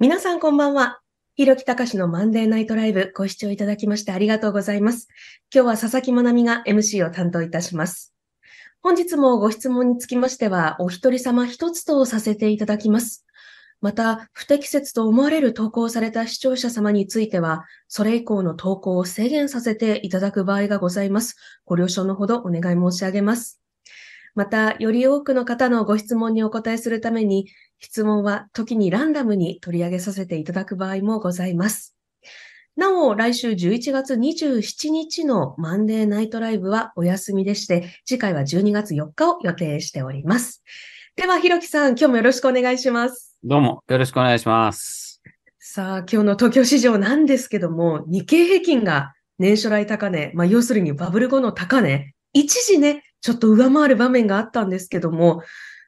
皆さんこんばんは。ひろきたかしのマンデーナイトライブご視聴いただきましてありがとうございます。今日は佐々木まなみが MC を担当いたします。本日もご質問につきましては、お一人様一つとさせていただきます。また、不適切と思われる投稿された視聴者様については、それ以降の投稿を制限させていただく場合がございます。ご了承のほどお願い申し上げます。また、より多くの方のご質問にお答えするために、質問は時にランダムに取り上げさせていただく場合もございます。なお、来週11月27日のマンデーナイトライブはお休みでして、次回は12月4日を予定しております。では、ひろきさん、今日もよろしくお願いします。どうも、よろしくお願いします。さあ、今日の東京市場なんですけども、日経平均が年初来高値、まあ、要するにバブル後の高値、一時ね、ちょっと上回る場面があったんですけども、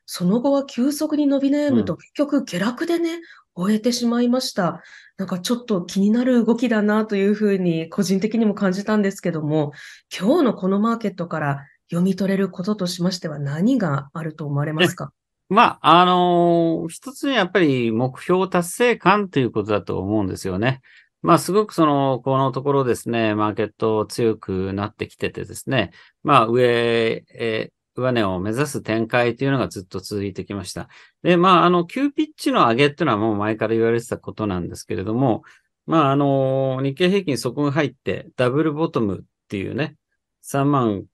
その後は急速に伸び悩むと、結局下落でね、終えてしまいました。なんかちょっと気になる動きだなというふうに個人的にも感じたんですけども、今日のこのマーケットから読み取れることとしましては何があると思われますかまあ、あのー、一つにやっぱり目標達成感ということだと思うんですよね。まあ、すごくその、このところですね、マーケット強くなってきててですね、まあ、上、え上値を目指す展開というのがずっと続いてきました。で、まあ、あの、急ピッチの上げっていうのはもう前から言われてたことなんですけれども、まあ、あの、日経平均そこに入って、ダブルボトムっていうね、3万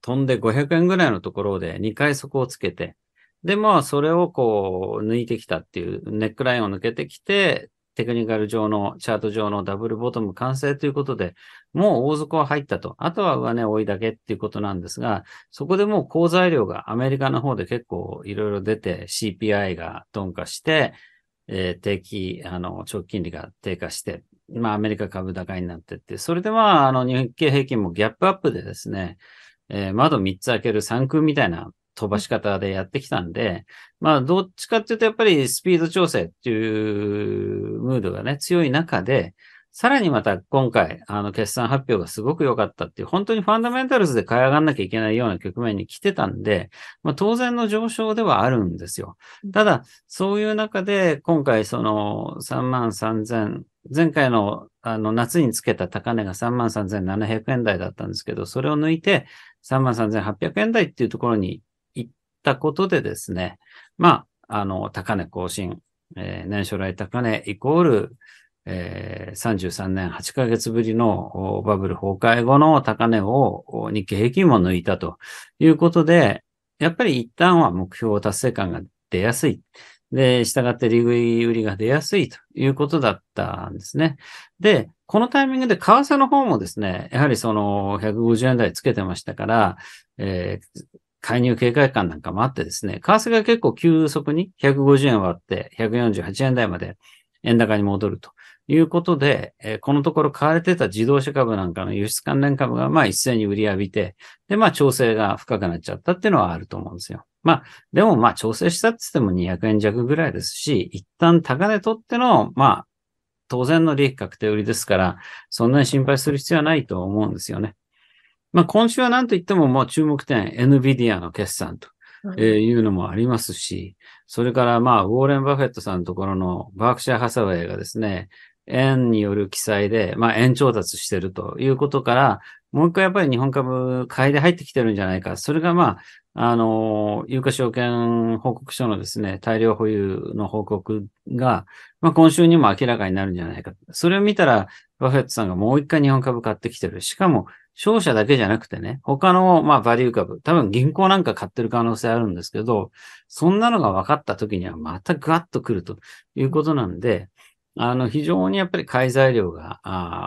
飛んで500円ぐらいのところで2回底をつけて、で、まあ、それをこう、抜いてきたっていう、ネックラインを抜けてきて、テクニカル上の、チャート上のダブルボトム完成ということで、もう大底は入ったと。あとは上値追いだけっていうことなんですが、そこでもう好材料がアメリカの方で結構いろいろ出て、CPI が鈍化して、えー、定期、あの、長期金利が低下して、まあ、アメリカ株高になってって、それでまあ、あの、日経平均もギャップアップでですね、えー、窓3つ開ける3空みたいな飛ばし方でやってきたんで、まあ、どっちかっていうと、やっぱりスピード調整っていうムードがね、強い中で、さらにまた今回、あの、決算発表がすごく良かったっていう、本当にファンダメンタルズで買い上がんなきゃいけないような局面に来てたんで、まあ、当然の上昇ではあるんですよ。ただ、そういう中で、今回その3万3000、前回のあの夏につけた高値が3万3700円台だったんですけど、それを抜いて3万3800円台っていうところにったことでですね、まあ、あの、高値更新、えー、年初来高値イコール、えー、33年8ヶ月ぶりのバブル崩壊後の高値を日経平均も抜いたということで、やっぱり一旦は目標達成感が出やすい。で、従って利食い売りが出やすいということだったんですね。で、このタイミングで為替の方もですね、やはりその150円台つけてましたから、えー、介入警戒感なんかもあってですね、為替が結構急速に150円割って148円台まで円高に戻るということで、このところ買われてた自動車株なんかの輸出関連株がまあ一斉に売り浴びて、でまあ調整が深くなっちゃったっていうのはあると思うんですよ。まあ、でもまあ調整したって言っても200円弱ぐらいですし、一旦高値取っての、まあ、当然の利益確定売りですから、そんなに心配する必要はないと思うんですよね。まあ、今週は何といってももう注目点、NVIDIA の決算というのもありますし、それからまあ、ウォーレン・バフェットさんのところのバークシャー・ハサウェイがですね、円による記載で、まあ、円調達してるということから、もう一回やっぱり日本株買いで入ってきてるんじゃないか。それがまあ、あの、有価証券報告書のですね、大量保有の報告が、まあ今週にも明らかになるんじゃないか。それを見たら、バフェットさんがもう一回日本株買ってきてる。しかも、商社だけじゃなくてね、他の、まあ、バリュー株、多分銀行なんか買ってる可能性あるんですけど、そんなのが分かった時にはまたガッと来るということなんで、あの、非常にやっぱり買い材料が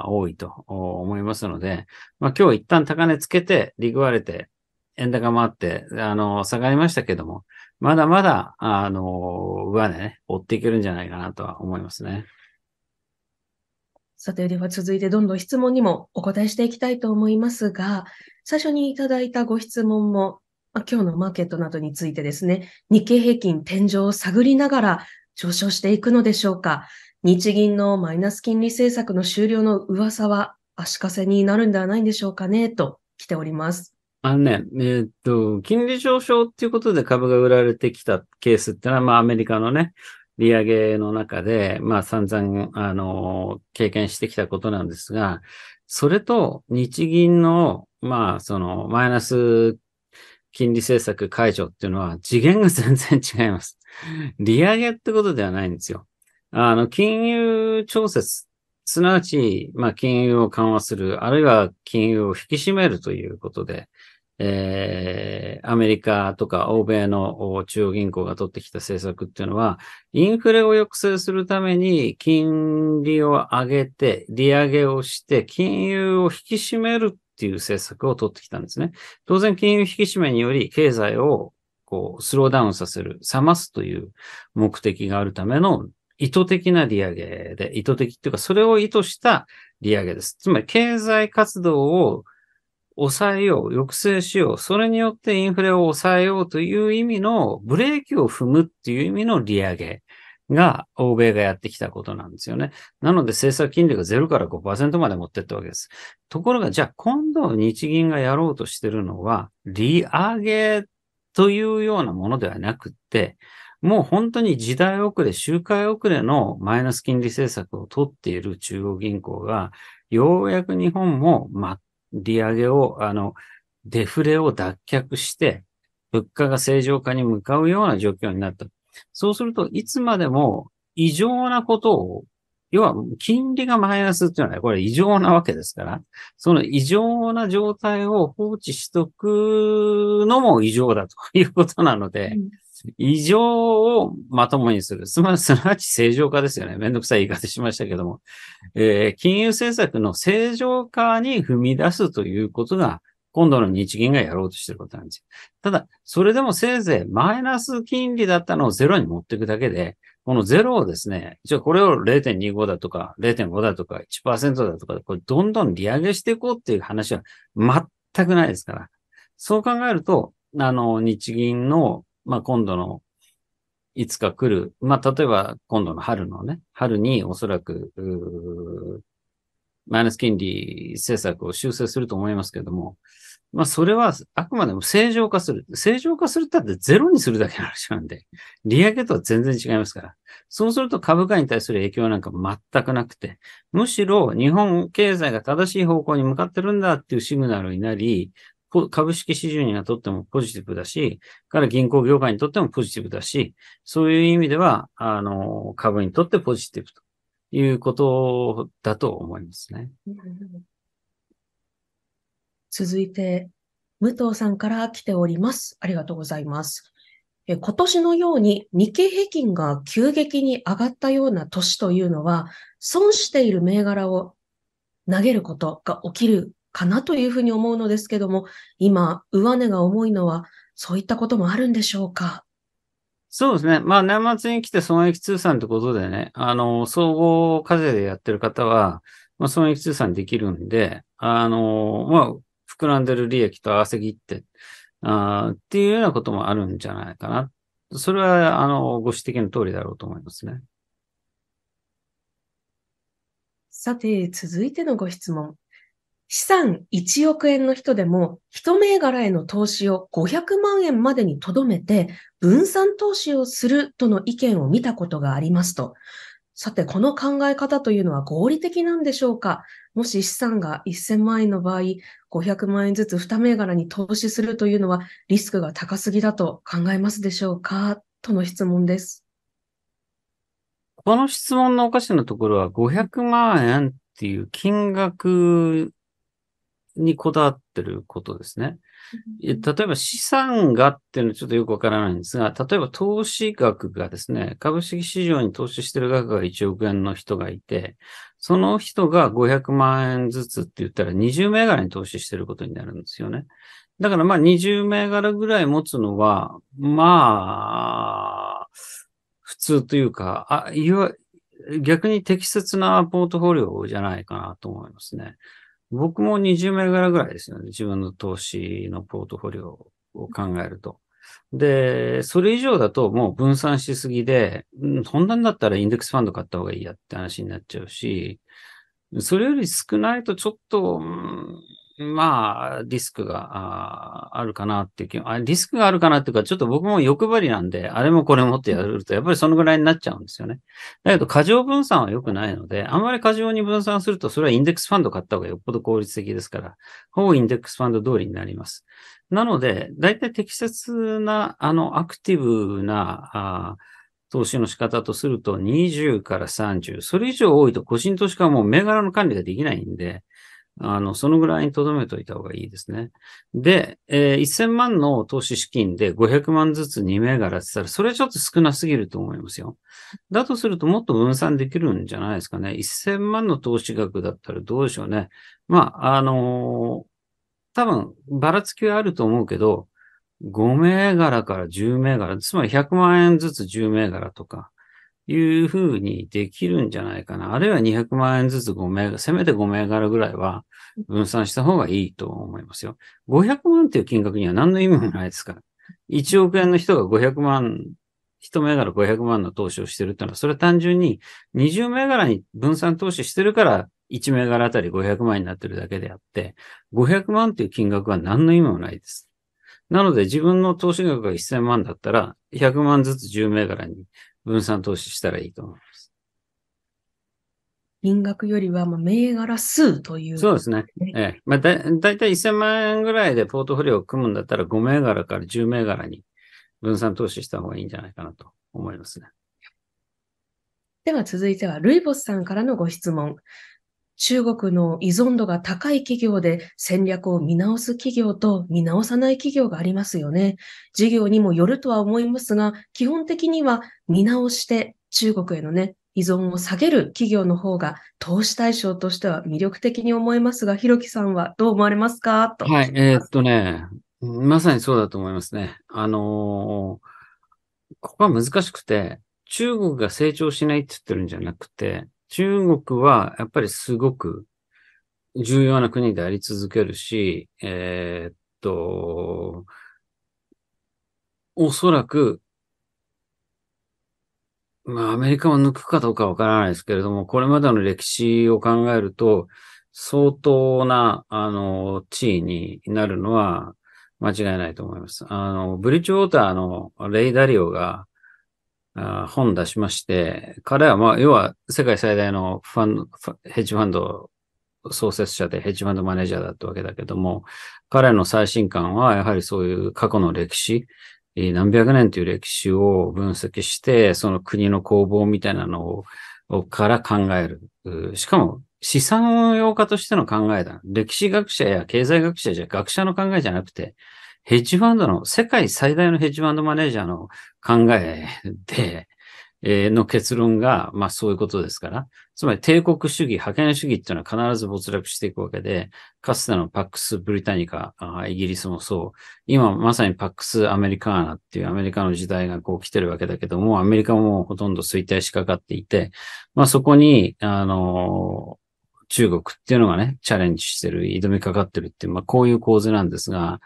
多いと思いますので、まあ、今日一旦高値つけて、リグわれて、円高もあって、あの、下がりましたけども、まだまだ、あの、上値ね、追っていけるんじゃないかなとは思いますね。さて、では続いてどんどん質問にもお答えしていきたいと思いますが、最初にいただいたご質問も、今日のマーケットなどについてですね、日経平均天井を探りながら上昇していくのでしょうか日銀のマイナス金利政策の終了の噂は足かせになるんではないんでしょうかねと来ております。あのね、えー、っと、金利上昇っていうことで株が売られてきたケースってのは、まあアメリカのね、利上げの中で、まあ散々、あの、経験してきたことなんですが、それと日銀の、まあそのマイナス金利政策解除っていうのは次元が全然違います。利上げってことではないんですよ。あの、金融調節、すなわち、まあ金融を緩和する、あるいは金融を引き締めるということで、えー、アメリカとか欧米の中央銀行が取ってきた政策っていうのは、インフレを抑制するために金利を上げて、利上げをして、金融を引き締めるっていう政策を取ってきたんですね。当然、金融引き締めにより経済をこうスローダウンさせる、冷ますという目的があるための意図的な利上げで、意図的っていうか、それを意図した利上げです。つまり、経済活動を抑えよう、抑制しよう、それによってインフレを抑えようという意味のブレーキを踏むっていう意味の利上げが欧米がやってきたことなんですよね。なので政策金利が0から5%まで持ってったわけです。ところが、じゃあ今度日銀がやろうとしてるのは、利上げというようなものではなくって、もう本当に時代遅れ、周回遅れのマイナス金利政策を取っている中央銀行が、ようやく日本も利上げを、あの、デフレを脱却して、物価が正常化に向かうような状況になった。そうすると、いつまでも異常なことを、要は金利がマイナスっていうのは、ね、これ異常なわけですから、その異常な状態を放置しとくのも異常だということなので、うん異常をまともにする。すな、すなわち正常化ですよね。めんどくさい言い方しましたけども。えー、金融政策の正常化に踏み出すということが、今度の日銀がやろうとしてることなんですよ。ただ、それでもせいぜいマイナス金利だったのをゼロに持っていくだけで、このゼロをですね、じゃあこれを0.25だとか、0.5だとか、1%だとか、これどんどん利上げしていこうっていう話は全くないですから。そう考えると、あの、日銀のまあ今度のいつか来る、まあ例えば今度の春のね、春におそらく、マイナス金利政策を修正すると思いますけども、まあそれはあくまでも正常化する。正常化するったってゼロにするだけの話なんで、利上げとは全然違いますから。そうすると株価に対する影響なんか全くなくて、むしろ日本経済が正しい方向に向かってるんだっていうシグナルになり、株式市場にはとってもポジティブだし、から銀行業界にとってもポジティブだし、そういう意味では、あの、株にとってポジティブということだと思いますね。続いて、武藤さんから来ております。ありがとうございます。今年のように日経平均が急激に上がったような年というのは、損している銘柄を投げることが起きるかなというふうに思うのですけども、今、上値が重いのは、そういったこともあるんでしょうかそうですね。まあ、年末に来て損益通算ってことでね、あの、総合課税でやってる方は、まあ、損益通算できるんで、あの、まあ、膨らんでる利益と合わせ切って、あっていうようなこともあるんじゃないかな。それは、あの、ご指摘の通りだろうと思いますね。さて、続いてのご質問。資産1億円の人でも、一銘柄への投資を500万円までにとどめて、分散投資をするとの意見を見たことがありますと。さて、この考え方というのは合理的なんでしょうかもし資産が1000万円の場合、500万円ずつ二銘柄に投資するというのはリスクが高すぎだと考えますでしょうかとの質問です。この質問のおかしなところは、500万円っていう金額にこだわってることですね。例えば資産がっていうのはちょっとよくわからないんですが、例えば投資額がですね、株式市場に投資してる額が1億円の人がいて、その人が500万円ずつって言ったら20銘柄に投資してることになるんですよね。だからまあ20銘柄ぐらい持つのは、まあ、普通というか、あいわ逆に適切なポートフォリオじゃないかなと思いますね。僕も20銘柄ぐらいですよね。自分の投資のポートフォリオを考えると。で、それ以上だともう分散しすぎで、本ん、そんなんだったらインデックスファンド買った方がいいやって話になっちゃうし、それより少ないとちょっと、まあ、リスクがあるかなっていう気あ、リスクがあるかなっていうか、ちょっと僕も欲張りなんで、あれもこれもってやると、やっぱりそのぐらいになっちゃうんですよね。だけど、過剰分散は良くないので、あんまり過剰に分散すると、それはインデックスファンド買った方がよっぽど効率的ですから、ほぼインデックスファンド通りになります。なので、大体適切な、あの、アクティブな、投資の仕方とすると20から30、それ以上多いと個人投資家はもう銘柄の管理ができないんで、あの、そのぐらいに留めといた方がいいですね。で、えー、1000万の投資資金で500万ずつ2銘柄って言ったら、それちょっと少なすぎると思いますよ。だとするともっと分散できるんじゃないですかね。1000万の投資額だったらどうでしょうね。まあ、あのー、多分、ばらつきはあると思うけど、5銘柄から10銘柄、つまり100万円ずつ10銘柄とか、いうふうにできるんじゃないかな。あるいは200万円ずつ5名、せめて5銘柄ぐらいは分散した方がいいと思いますよ。500万っていう金額には何の意味もないですから。1億円の人が500万、1銘柄500万の投資をしてるってのは、それは単純に20銘柄に分散投資してるから1銘柄あたり500万になってるだけであって、500万っていう金額は何の意味もないです。なので自分の投資額が1000万だったら、100万ずつ10銘柄に分散投資したらいいと思います。金額よりは、まあ、銘柄数という、そうですね。ええ。まあだ、だいたい1000万円ぐらいでポートフォリオを組むんだったら、5銘柄から10銘柄に分散投資した方がいいんじゃないかなと思いますね。では続いては、ルイボスさんからのご質問。中国の依存度が高い企業で戦略を見直す企業と見直さない企業がありますよね。事業にもよるとは思いますが、基本的には見直して中国へのね、依存を下げる企業の方が投資対象としては魅力的に思えますが、ひろきさんはどう思われますかはい、えー、っとね、まさにそうだと思いますね。あのー、ここは難しくて、中国が成長しないって言ってるんじゃなくて、中国はやっぱりすごく重要な国であり続けるし、えー、っと、おそらく、まあ、アメリカを抜くかどうかわからないですけれども、これまでの歴史を考えると、相当な、あの、地位になるのは間違いないと思います。あの、ブリッジウォーターのレイダリオが、本出しまして、彼はまあ、要は世界最大のファン、ヘッジファンド創設者でヘッジファンドマネージャーだったわけだけども、彼の最新刊はやはりそういう過去の歴史、何百年という歴史を分析して、その国の攻防みたいなのをから考える。しかも資産運用家としての考えだ。歴史学者や経済学者じゃ学者の考えじゃなくて、ヘッジファンドの、世界最大のヘッジファンドマネージャーの考えで、えー、の結論が、まあそういうことですから、つまり帝国主義、覇権主義っていうのは必ず没落していくわけで、かつてのパックス・ブリタニカ、あイギリスもそう、今まさにパックス・アメリカーナっていうアメリカの時代がこう来てるわけだけども、アメリカもほとんど衰退しかかっていて、まあそこに、あの中国っていうのがね、チャレンジしてる、挑みかかってるっていう、まあこういう構図なんですが、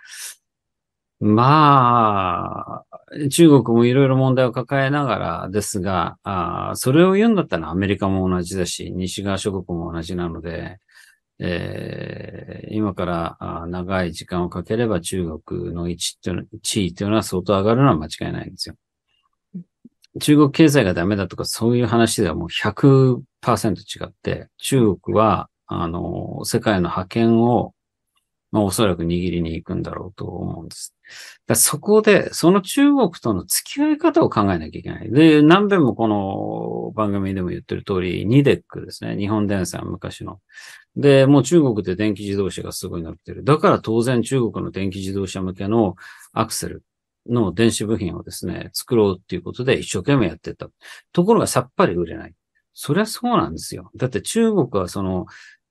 まあ、中国もいろいろ問題を抱えながらですが、あそれを言うんだったらアメリカも同じだし、西側諸国も同じなので、えー、今から長い時間をかければ中国の位置っていうの地位というのは相当上がるのは間違いないんですよ。中国経済がダメだとかそういう話ではもう100%違って、中国は、あの、世界の覇権を、まあ、おそらく握りに行くんだろうと思うんです。そこで、その中国との付き合い方を考えなきゃいけない。で、何べんもこの番組でも言ってる通り、ニデックですね。日本電産、昔の。で、もう中国で電気自動車がすごいなってる。だから当然中国の電気自動車向けのアクセルの電子部品をですね、作ろうっていうことで一生懸命やってた。ところがさっぱり売れない。そりゃそうなんですよ。だって中国はその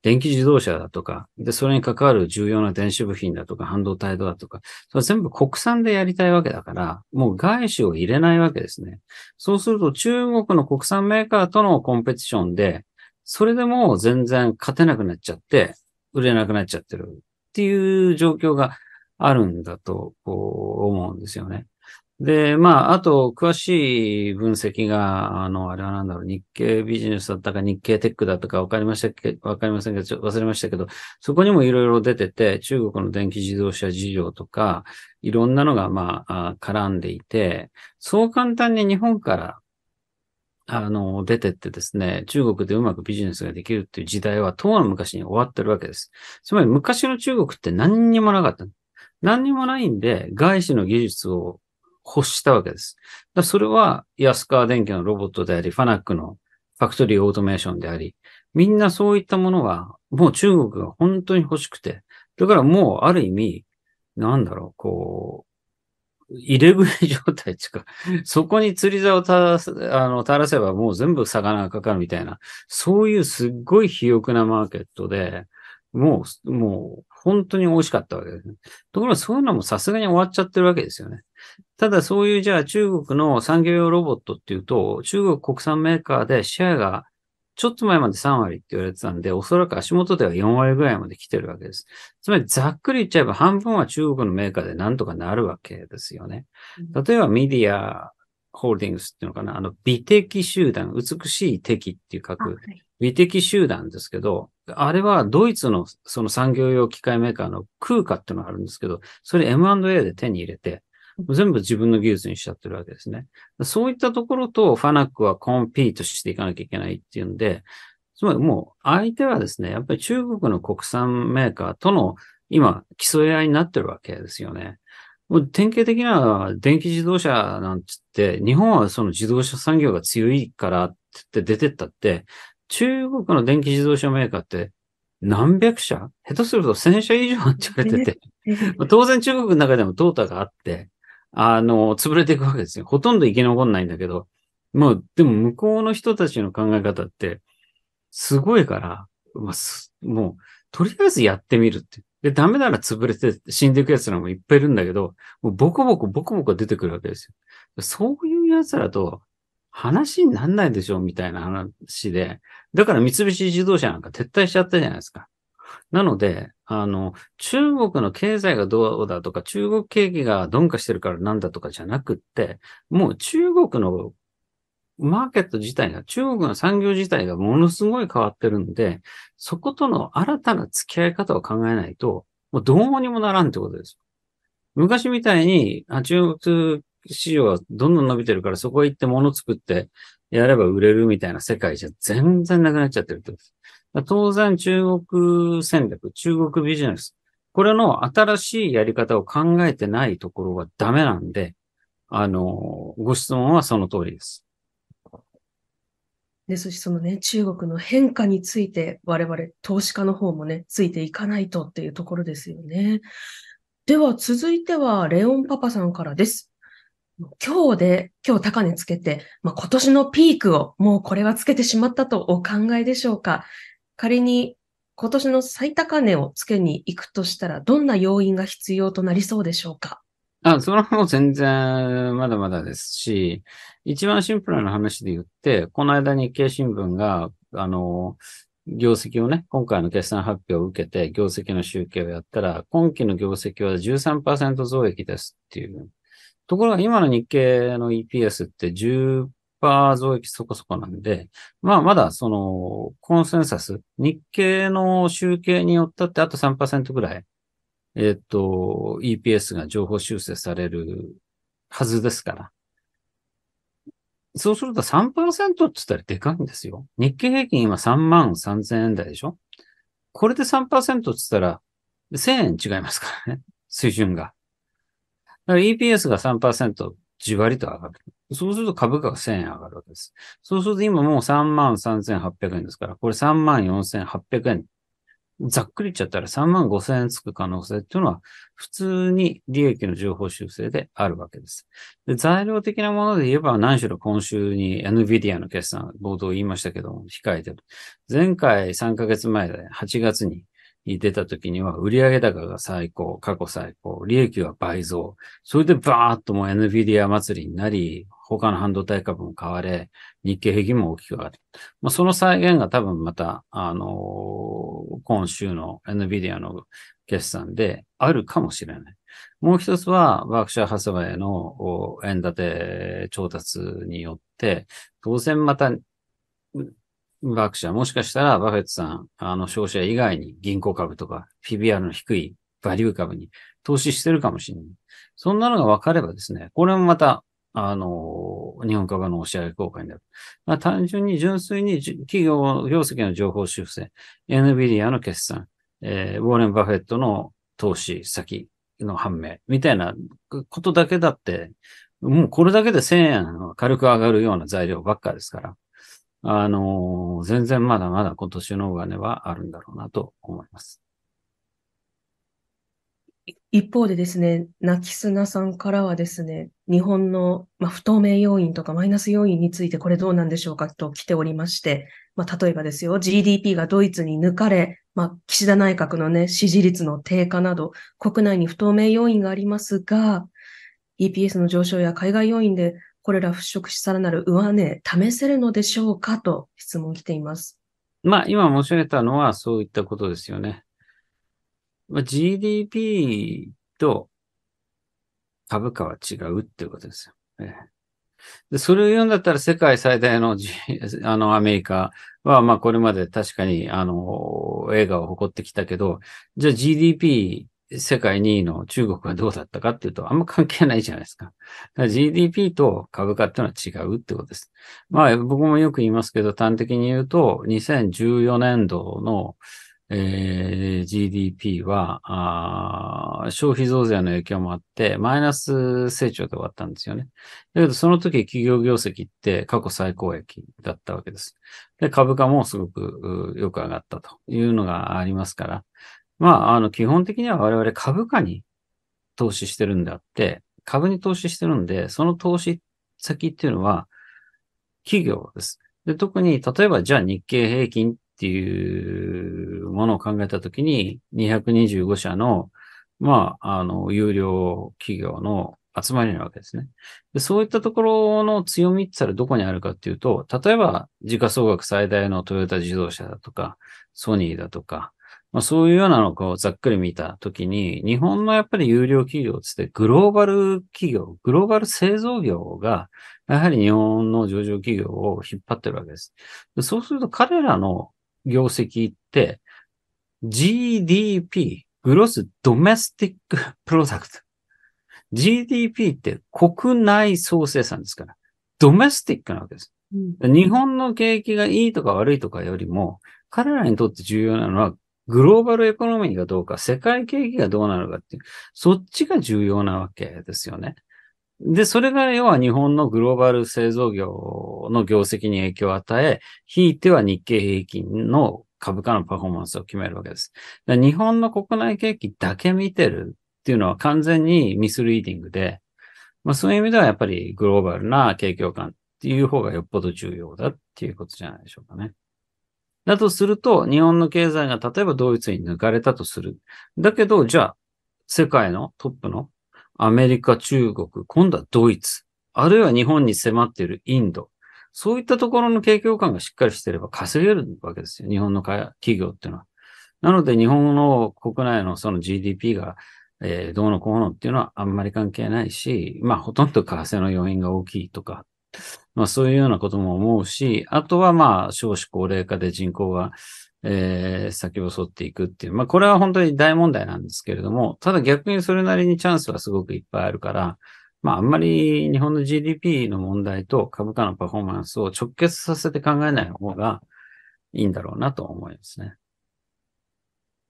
電気自動車だとか、で、それに関わる重要な電子部品だとか、半導体だとか、それ全部国産でやりたいわけだから、もう外資を入れないわけですね。そうすると中国の国産メーカーとのコンペティションで、それでもう全然勝てなくなっちゃって、売れなくなっちゃってるっていう状況があるんだと思うんですよね。で、まあ、あと、詳しい分析が、あの、あれはなんだろう、日経ビジネスだったか、日経テックだったか、わかりましたっけ、わかりませんけど、忘れましたけど、そこにもいろいろ出てて、中国の電気自動車事情とか、いろんなのが、まあ、絡んでいて、そう簡単に日本から、あの、出てってですね、中国でうまくビジネスができるっていう時代は、とうの昔に終わってるわけです。つまり、昔の中国って何にもなかった。何にもないんで、外資の技術を欲したわけです。だそれは安川電機のロボットであり、ファナックのファクトリーオートメーションであり、みんなそういったものが、もう中国が本当に欲しくて、だからもうある意味、なんだろう、こう、入れ食い状態っていうか、そこに釣り竿を垂らす、あの、垂らせばもう全部魚がかかるみたいな、そういうすっごい肥沃なマーケットで、もう、もう、本当に美味しかったわけですね。ところがそういうのもさすがに終わっちゃってるわけですよね。ただそういうじゃあ中国の産業用ロボットっていうと、中国国産メーカーでシェアがちょっと前まで3割って言われてたんで、おそらく足元では4割ぐらいまで来てるわけです。つまりざっくり言っちゃえば半分は中国のメーカーでなんとかなるわけですよね。例えばメディアホールディングスっていうのかな、あの美的集団、美しい敵っていう書く、美的集団ですけど、あれはドイツのその産業用機械メーカーのクーカっていうのがあるんですけど、それ M&A で手に入れて、全部自分の技術にしちゃってるわけですね。そういったところとファナックはコンピートしていかなきゃいけないっていうんで、つまりもう相手はですね、やっぱり中国の国産メーカーとの今競い合いになってるわけですよね。もう典型的な電気自動車なんつって、日本はその自動車産業が強いからって出てったって、中国の電気自動車メーカーって何百社下手すると1000社以上ってちゃれてて、当然中国の中でも淘汰があって、あの、潰れていくわけですよ。ほとんど生き残んないんだけど、まあ、でも向こうの人たちの考え方って、すごいから、まあ、もう、とりあえずやってみるって。で、ダメなら潰れて死んでいく奴らもいっぱいいるんだけど、もうボコボコボコボコ出てくるわけですよ。そういう奴らと話になんないでしょみたいな話で。だから三菱自動車なんか撤退しちゃったじゃないですか。なので、あの、中国の経済がどうだとか、中国景気が鈍化してるからなんだとかじゃなくって、もう中国のマーケット自体が、中国の産業自体がものすごい変わってるんで、そことの新たな付き合い方を考えないと、もうどうにもならんってことです。昔みたいに、あ中国市場はどんどん伸びてるから、そこへ行って物作ってやれば売れるみたいな世界じゃ全然なくなっちゃってるってことです。当然中国戦略、中国ビジネス、これの新しいやり方を考えてないところはダメなんで、あの、ご質問はその通りです。ですし、そのね、中国の変化について、我々投資家の方もね、ついていかないとっていうところですよね。では、続いては、レオンパパさんからです。今日で、今日高値つけて、まあ、今年のピークを、もうこれはつけてしまったとお考えでしょうか仮に今年の最高値をつけに行くとしたら、どんな要因が必要となりそうでしょうかあ、それはもう全然まだまだですし、一番シンプルな話で言って、この間日経新聞が、あの、業績をね、今回の決算発表を受けて、業績の集計をやったら、今期の業績は13%増益ですっていう。ところが今の日経の EPS って10パー増益そこそこなんで、まあまだそのコンセンサス、日経の集計によったってあと3%ぐらい、えっ、ー、と、EPS が情報修正されるはずですから。そうすると3%って言ったらでかいんですよ。日経平均今3万3000円台でしょこれで3%って言ったら1000円違いますからね。水準が。だから EPS が3%、じわりと上がる。そうすると株価が1000円上がるわけです。そうすると今もう33,800円ですから、これ34,800円。ざっくり言っちゃったら35,000円つく可能性っていうのは普通に利益の情報修正であるわけです。で材料的なもので言えば何しろ今週に NVIDIA の決算、冒頭言いましたけども、控えてる。前回3ヶ月前で8月にに出た時には、売上高が最高、過去最高、利益は倍増。それでバーッともう NVIDIA 祭りになり、他の半導体株も買われ、日経平均も大きく上がる。まあ、その再現が多分また、あのー、今週の NVIDIA の決算であるかもしれない。もう一つは、ワークシャーハ売ウの円建て調達によって、当然また学者、もしかしたらバフェットさん、あの、商社以外に銀行株とか、PBR の低いバリュー株に投資してるかもしれない。そんなのが分かればですね、これもまた、あの、日本株の押し上げ効果になる。まあ、単純に純粋に企業、業績の情報修正、NVIDIA の決算、えー、ウォーレン・バフェットの投資先の判明、みたいなことだけだって、もうこれだけで1000円軽く上がるような材料ばっかですから。あの、全然まだまだ今年のお金はあるんだろうなと思います。一方でですね、泣き砂さんからはですね、日本の、まあ、不透明要因とかマイナス要因についてこれどうなんでしょうかと来ておりまして、まあ、例えばですよ、GDP がドイツに抜かれ、まあ、岸田内閣のね、支持率の低下など、国内に不透明要因がありますが、EPS の上昇や海外要因でこれら払拭しさらなる上値、試せるのでしょうかと質問来ています。まあ、今申し上げたのはそういったことですよね。まあ、GDP と株価は違うっていうことですよ。ええで、それを言うんだったら世界最大の、G、あの、アメリカは、まあ、これまで確かに、あの、映画を誇ってきたけど、じゃあ GDP 世界2位の中国はどうだったかっていうと、あんま関係ないじゃないですか。か GDP と株価っていうのは違うってことです。まあ、僕もよく言いますけど、端的に言うと、2014年度の、えー、GDP はあ、消費増税の影響もあって、マイナス成長で終わったんですよね。だけど、その時企業業績って過去最高益だったわけです。で、株価もすごくよく上がったというのがありますから、まあ、あの、基本的には我々株価に投資してるんであって、株に投資してるんで、その投資先っていうのは企業です。で特に、例えばじゃあ日経平均っていうものを考えたときに、225社の、まあ、あの、有料企業の集まりなわけですね。でそういったところの強みってらどこにあるかっていうと、例えば時価総額最大のトヨタ自動車だとか、ソニーだとか、まあ、そういうようなのをざっくり見たときに、日本のやっぱり有料企業つって、グローバル企業、グローバル製造業が、やはり日本の上場企業を引っ張ってるわけです。でそうすると彼らの業績って、GDP、グロスドメスティックプロダクト。GDP って国内総生産ですから、ドメスティックなわけです。うん、日本の景気がいいとか悪いとかよりも、彼らにとって重要なのはグローバルエコノミーがどうか、世界景気がどうなのかっていう、そっちが重要なわけですよね。で、それが要は日本のグローバル製造業の業績に影響を与え、ひいては日経平均の株価のパフォーマンスを決めるわけです。日本の国内景気だけ見てるっていうのは完全にミスリーディングで、まあそういう意味ではやっぱりグローバルな景況感っていう方がよっぽど重要だっていうことじゃないでしょうかね。だとすると、日本の経済が例えばドイツに抜かれたとする。だけど、じゃあ、世界のトップのアメリカ、中国、今度はドイツ、あるいは日本に迫っているインド。そういったところの景況感がしっかりしていれば稼げるわけですよ。日本の企業っていうのは。なので、日本の国内のその GDP が、えー、どうのこうのっていうのはあんまり関係ないし、まあ、ほとんど為替の要因が大きいとかまあそういうようなことも思うし、あとはまあ少子高齢化で人口が、えー、先細っていくっていう。まあこれは本当に大問題なんですけれども、ただ逆にそれなりにチャンスはすごくいっぱいあるから、まああんまり日本の GDP の問題と株価のパフォーマンスを直結させて考えない方がいいんだろうなと思いますね。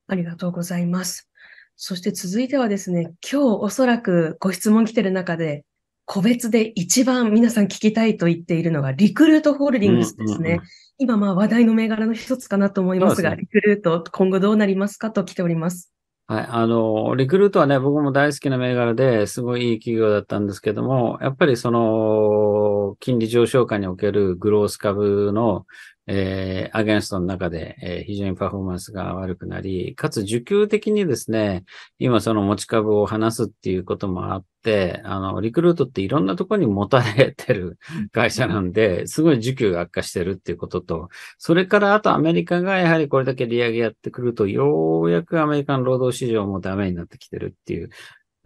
ありがとうございます。そして続いてはですね、今日おそらくご質問来てる中で個別で一番皆さん聞きたいと言っているのが、リクルートホールディングスですね。今、まあ話題の銘柄の一つかなと思いますが、リクルート、今後どうなりますかと来ております。はい。あの、リクルートはね、僕も大好きな銘柄ですごいいい企業だったんですけども、やっぱりその、金利上昇下におけるグロース株のえー、アゲンストの中で、えー、非常にパフォーマンスが悪くなり、かつ需給的にですね、今その持ち株を離すっていうこともあって、あの、リクルートっていろんなところに持たれてる会社なんで、すごい需給が悪化してるっていうことと、それからあとアメリカがやはりこれだけ利上げやってくると、ようやくアメリカの労働市場もダメになってきてるっていう、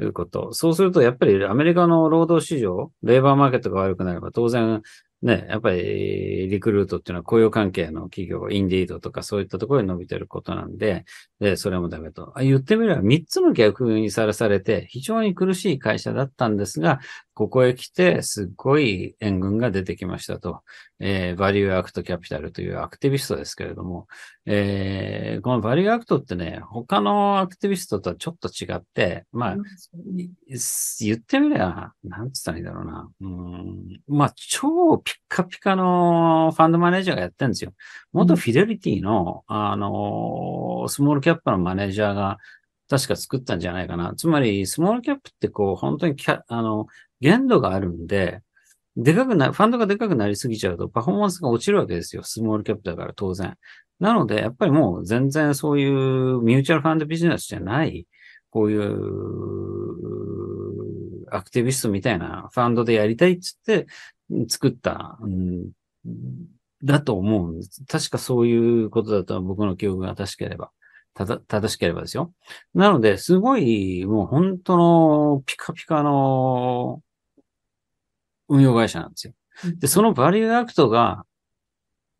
いうこと。そうすると、やっぱりアメリカの労働市場、レーバーマーケットが悪くなれば、当然、ね、やっぱりリクルートっていうのは雇用関係の企業、インディードとかそういったところに伸びてることなんで、で、それもダメと。あ言ってみれば3つの逆にさらされて非常に苦しい会社だったんですが、ここへ来て、すっごい援軍が出てきましたと。えー、バリューアクトキャピタルというアクティビストですけれども、えー、このバリューアクトってね、他のアクティビストとはちょっと違って、まあ、言ってみりゃ、なんつったらいいんだろうな。うん、まあ、超ピッカピカのファンドマネージャーがやってるんですよ。元フィデリティの、あの、スモールキャップのマネージャーが、確か作ったんじゃないかな。つまり、スモールキャップってこう、本当にキャ、あの、限度があるんで、でかくな、ファンドがでかくなりすぎちゃうとパフォーマンスが落ちるわけですよ。スモールキャッタだから当然。なので、やっぱりもう全然そういうミューチャルファンドビジネスじゃない、こういうアクティビストみたいなファンドでやりたいっつって作った、うん、だと思うんです。確かそういうことだと僕の記憶が確ければ。ただ、正しければですよ。なので、すごい、もう本当のピカピカの運用会社なんですよ。で、そのバリューアクトが、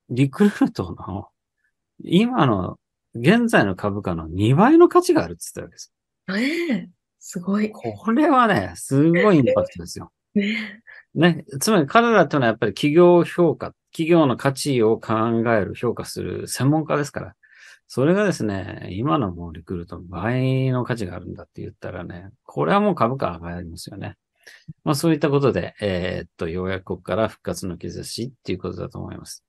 リクルートの、今の、現在の株価の2倍の価値があるって言ったわけです。ええー、すごい。これはね、すごいインパクトですよ。ね、つまり彼らというのはやっぱり企業評価、企業の価値を考える、評価する専門家ですから、それがですね、今のもうリクルートの倍の価値があるんだって言ったらね、これはもう株価上がりますよね。まあそういったことで、えー、っと、ようやくここから復活の兆しっていうことだと思います。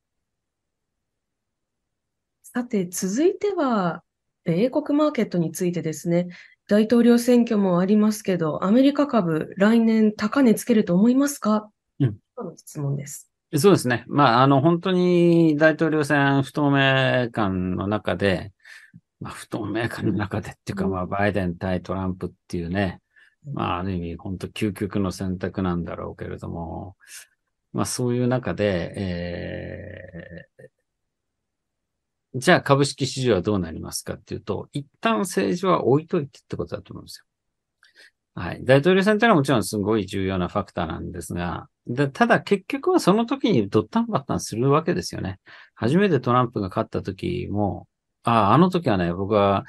さて、続いては、米国マーケットについてですね。大統領選挙もありますけど、アメリカ株、来年高値つけると思いますかうん。の質問です。そうですね。まあ、あの、本当に大統領選不透明感の中で、まあ、不透明感の中でっていうか、まあ、バイデン対トランプっていうね、まあ、ある意味、本当究極の選択なんだろうけれども、まあ、そういう中で、えー、じゃあ株式市場はどうなりますかっていうと、一旦政治は置いといてってことだと思うんですよ。はい。大統領選ってのはもちろんすごい重要なファクターなんですが、でただ結局はその時にドッタンバッタンするわけですよね。初めてトランプが勝った時も、ああ、あの時はね、僕は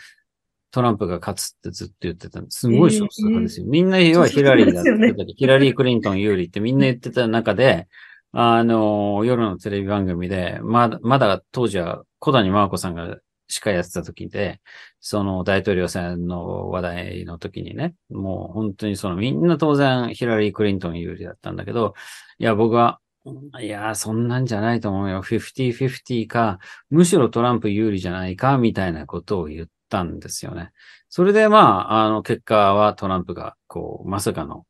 トランプが勝つってずっと言ってたすごい少数派ですよ。えー、みんな要はヒラリーだってたね、ヒラリー・クリントン有利ってみんな言ってた中で、あの、夜のテレビ番組で、まだ、まだ当時は小谷真子さんが司会やってた時で、その大統領選の話題の時にね、もう本当にそのみんな当然ヒラリー・クリントン有利だったんだけど、いや、僕は、いや、そんなんじゃないと思うよ。50-50か、むしろトランプ有利じゃないか、みたいなことを言ったんですよね。それで、まあ、あの、結果はトランプが、こう、まさかの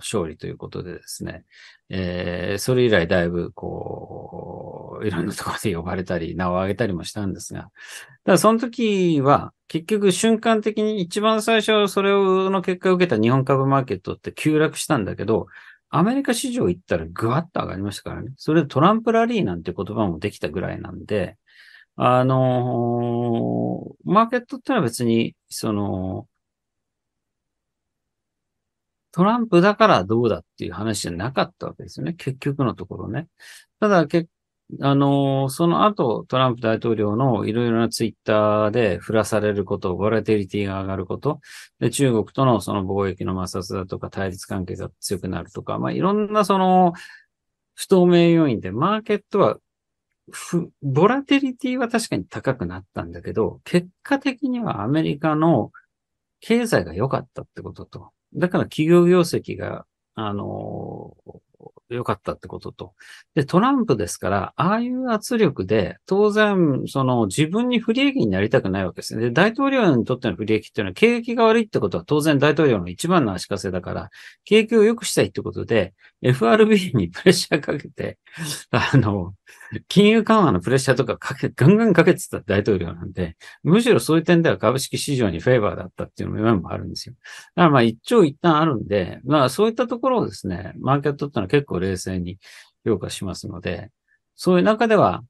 勝利ということでですね、えー、それ以来だいぶ、こう、いろんなところで呼ばれたり、名を上げたりもしたんですが、ただその時は、結局瞬間的に一番最初、それの結果を受けた日本株マーケットって急落したんだけど、アメリカ市場行ったらぐわっと上がりましたからね。それでトランプラリーなんて言葉もできたぐらいなんで、あのー、マーケットってのは別に、その、トランプだからどうだっていう話じゃなかったわけですよね。結局のところね。ただ、けあのー、その後、トランプ大統領のいろいろなツイッターで振らされること、ボラテリティが上がること、で中国とのその貿易の摩擦だとか対立関係が強くなるとか、まあ、いろんなその不透明要因でマーケットはふ、ボラテリティは確かに高くなったんだけど、結果的にはアメリカの経済が良かったってことと、だから企業業績が、あの良かったってことと。で、トランプですから、ああいう圧力で、当然、その自分に不利益になりたくないわけですね。で、大統領にとっての不利益っていうのは、景気が悪いってことは当然大統領の一番の足かせだから、景気を良くしたいってことで、FRB にプレッシャーかけて、あの、金融緩和のプレッシャーとかかけ、ガンガンかけてた大統領なんで、むしろそういう点では株式市場にフェーバーだったっていうのも今もあるんですよ。だからまあ一長一短あるんで、まあそういったところをですね、マーケットってのは結構冷静に評価しますので、そういう中では、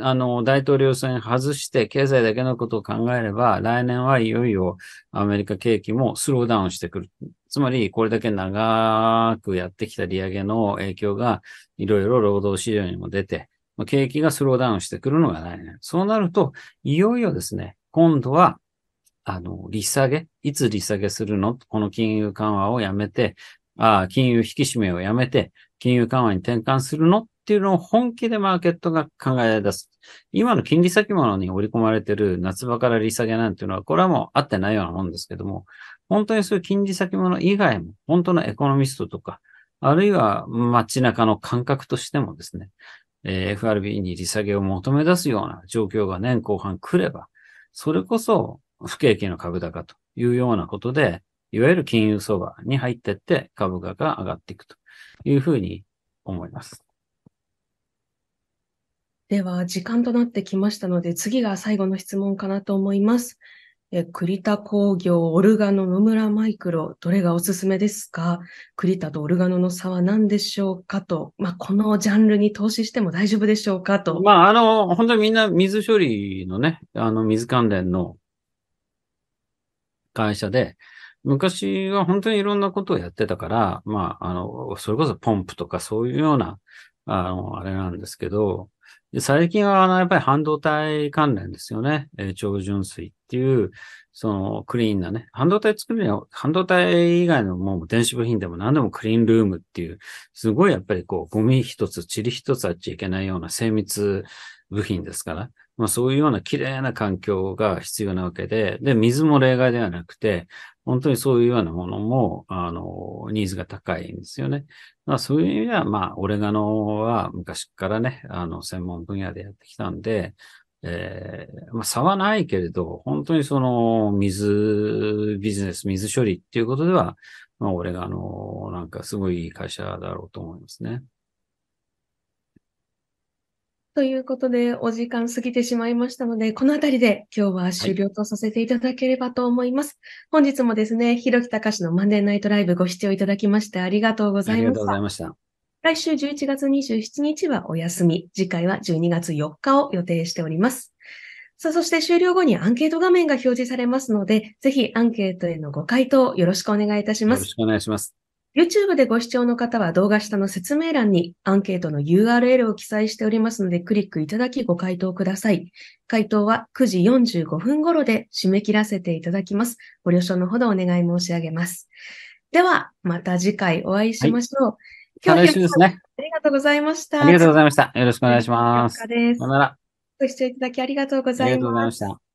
あの、大統領選外して経済だけのことを考えれば、来年はいよいよアメリカ景気もスローダウンしてくる。つまり、これだけ長くやってきた利上げの影響が、いろいろ労働市場にも出て、景気がスローダウンしてくるのが来年。そうなると、いよいよですね、今度は、あの、利下げいつ利下げするのこの金融緩和をやめて、あ金融引き締めをやめて、金融緩和に転換するのっていうのを本気でマーケットが考え出す。今の金利先物に織り込まれてる夏場から利下げなんていうのは、これはもう合ってないようなもんですけども、本当にそういう金利先物以外も、本当のエコノミストとか、あるいは街中の感覚としてもですね、え FRB に利下げを求め出すような状況が年後半来れば、それこそ不景気の株高というようなことで、いわゆる金融相場に入ってって株価が上がっていくというふうに思います。では、時間となってきましたので、次が最後の質問かなと思います。え栗田工業、オルガノ、野村マイクロ、どれがおすすめですか栗田とオルガノの差は何でしょうかと、まあ、このジャンルに投資しても大丈夫でしょうかと。まあ、あの、本当にみんな水処理のね、あの、水関連の会社で、昔は本当にいろんなことをやってたから、まあ、あの、それこそポンプとかそういうような、あの、あれなんですけど、で最近は、あの、やっぱり半導体関連ですよね。えー、超純水っていう、その、クリーンなね。半導体作るには、半導体以外のもう電子部品でも何でもクリーンルームっていう、すごいやっぱりこう、ゴミ一つ、塵一つあっちゃいけないような精密部品ですから、まあ、そういうような綺麗な環境が必要なわけで、で、水も例外ではなくて、本当にそういうようなものも、あの、ニーズが高いんですよね。まあ、そういう意味では、まあ、オレガノは昔からね、あの、専門分野でやってきたんで、えー、まあ、差はないけれど、本当にその、水ビジネス、水処理っていうことでは、まあ、オレガノなんかすごいいい会社だろうと思いますね。ということで、お時間過ぎてしまいましたので、この辺りで今日は終了とさせていただければと思います。はい、本日もですね、ひろきたかしのマンデーナイトライブご視聴いただきましてありがとうございました。ありがとうございました。来週11月27日はお休み、次回は12月4日を予定しております。さあ、そして終了後にアンケート画面が表示されますので、ぜひアンケートへのご回答よろしくお願いいたします。よろしくお願いします。YouTube でご視聴の方は動画下の説明欄にアンケートの URL を記載しておりますのでクリックいただきご回答ください。回答は9時45分頃で締め切らせていただきます。ご了承のほどお願い申し上げます。では、また次回お会いしましょう。はい、今日は、ですね。ありがとうございました。ありがとうございました。よろしくお願いします。さよなら。ご視聴いただきありがとうございました。ありがとうございました。